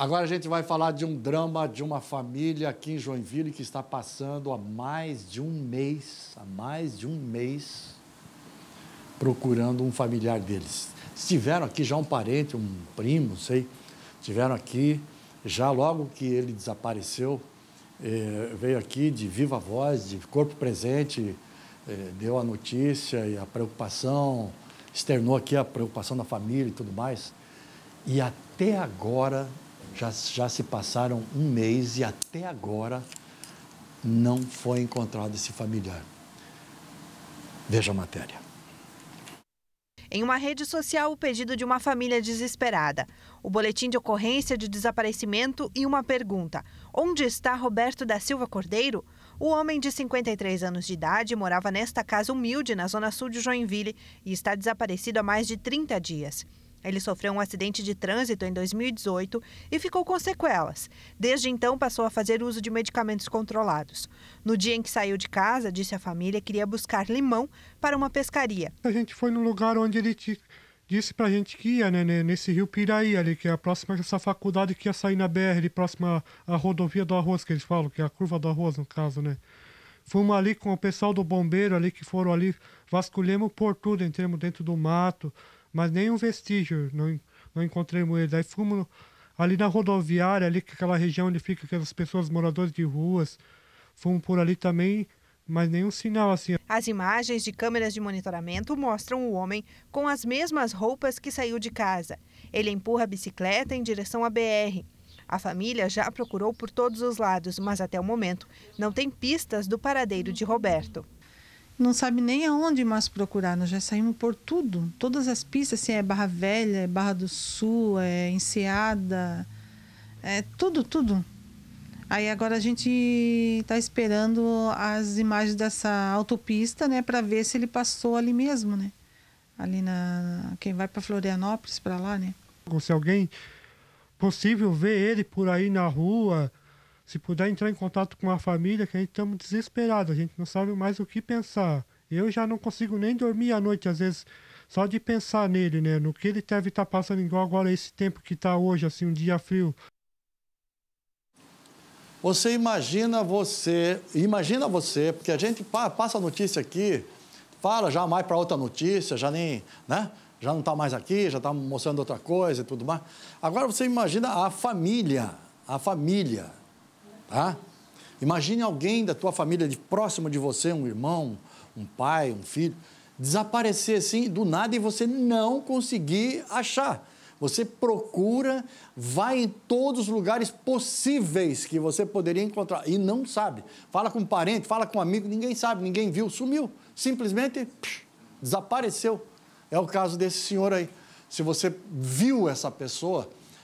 Agora a gente vai falar de um drama de uma família aqui em Joinville que está passando há mais de um mês, há mais de um mês, procurando um familiar deles. Estiveram aqui já um parente, um primo, não sei, estiveram aqui já logo que ele desapareceu, eh, veio aqui de viva voz, de corpo presente, eh, deu a notícia e a preocupação, externou aqui a preocupação da família e tudo mais. E até agora já, já se passaram um mês e até agora não foi encontrado esse familiar. Veja a matéria. Em uma rede social, o pedido de uma família desesperada, o boletim de ocorrência de desaparecimento e uma pergunta: Onde está Roberto da Silva Cordeiro? O homem de 53 anos de idade morava nesta casa humilde na zona sul de Joinville e está desaparecido há mais de 30 dias. Ele sofreu um acidente de trânsito em 2018 e ficou com sequelas. Desde então, passou a fazer uso de medicamentos controlados. No dia em que saiu de casa, disse a família, queria buscar limão para uma pescaria. A gente foi no lugar onde ele disse para a gente que ia, né, nesse rio Piraí, ali, que é a próxima essa faculdade que ia sair na BR, ali, próxima à rodovia do Arroz, que eles falam, que é a curva do Arroz, no caso, né? Fomos ali com o pessoal do bombeiro ali, que foram ali, vasculhamos por tudo, entramos dentro do mato, mas nenhum vestígio, não, não encontramos moeda. Aí fomos ali na rodoviária, ali aquela região onde fica aquelas pessoas moradoras de ruas, fomos por ali também, mas nenhum sinal assim. As imagens de câmeras de monitoramento mostram o homem com as mesmas roupas que saiu de casa. Ele empurra a bicicleta em direção à BR. A família já procurou por todos os lados, mas até o momento não tem pistas do paradeiro de Roberto não sabe nem aonde mais procurar. Nós já saímos por tudo. Todas as pistas, assim, é Barra Velha, é Barra do Sul, é Enseada, é tudo, tudo. Aí agora a gente está esperando as imagens dessa autopista, né, para ver se ele passou ali mesmo, né? Ali na quem vai para Florianópolis, para lá, né? Se alguém possível ver ele por aí na rua, se puder entrar em contato com a família, que a gente estamos desesperados, a gente não sabe mais o que pensar. Eu já não consigo nem dormir à noite, às vezes, só de pensar nele, né? No que ele deve estar tá passando, igual agora esse tempo que está hoje, assim, um dia frio. Você imagina você, imagina você, porque a gente passa a notícia aqui, fala já mais para outra notícia, já nem, né? Já não está mais aqui, já está mostrando outra coisa e tudo mais. Agora você imagina a família, a família, Tá? Imagine alguém da tua família de próximo de você, um irmão, um pai, um filho, desaparecer assim do nada e você não conseguir achar. Você procura, vai em todos os lugares possíveis que você poderia encontrar e não sabe. Fala com um parente, fala com um amigo, ninguém sabe, ninguém viu, sumiu. Simplesmente psh, desapareceu. É o caso desse senhor aí. Se você viu essa pessoa,